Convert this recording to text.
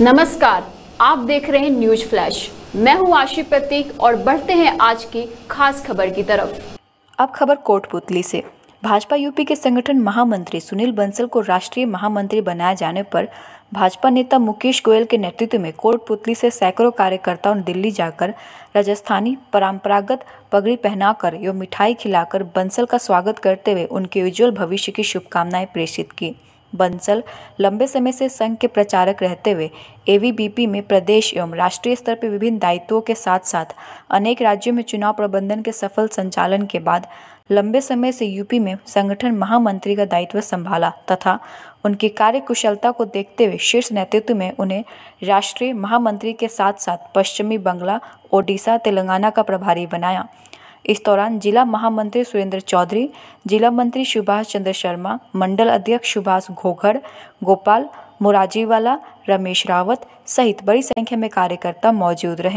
नमस्कार आप देख रहे हैं न्यूज फ्लैश मैं हूं आशी प्रतीक और बढ़ते हैं आज की खास खबर की तरफ अब खबर कोटपुतली से भाजपा यूपी के संगठन महामंत्री सुनील बंसल को राष्ट्रीय महामंत्री बनाए जाने पर भाजपा नेता मुकेश गोयल के नेतृत्व में कोटपुतली से सैकड़ों कार्यकर्ताओं ने दिल्ली जाकर राजस्थानी परंपरागत पगड़ी पहनाकर एवं मिठाई खिलाकर बंसल का स्वागत करते हुए उनके उज्ज्वल भविष्य की शुभकामनाएं प्रेषित की बंसल लंबे समय से संघ के प्रचारक रहते हुए एवीबीपी में प्रदेश एवं राष्ट्रीय स्तर पर विभिन्न दायित्वों के साथ साथ अनेक राज्यों में चुनाव प्रबंधन के सफल संचालन के बाद लंबे समय से यूपी में संगठन महामंत्री का दायित्व संभाला तथा उनकी कार्यकुशलता को देखते हुए शीर्ष नेतृत्व में उन्हें राष्ट्रीय महामंत्री के साथ साथ पश्चिमी बंगला ओडिशा तेलंगाना का प्रभारी बनाया इस दौरान जिला महामंत्री सुरेंद्र चौधरी जिला मंत्री सुभाष चंद्र शर्मा मंडल अध्यक्ष सुभाष घोघर गोपाल मुराजीवाला रमेश रावत सहित बड़ी संख्या में कार्यकर्ता मौजूद रहे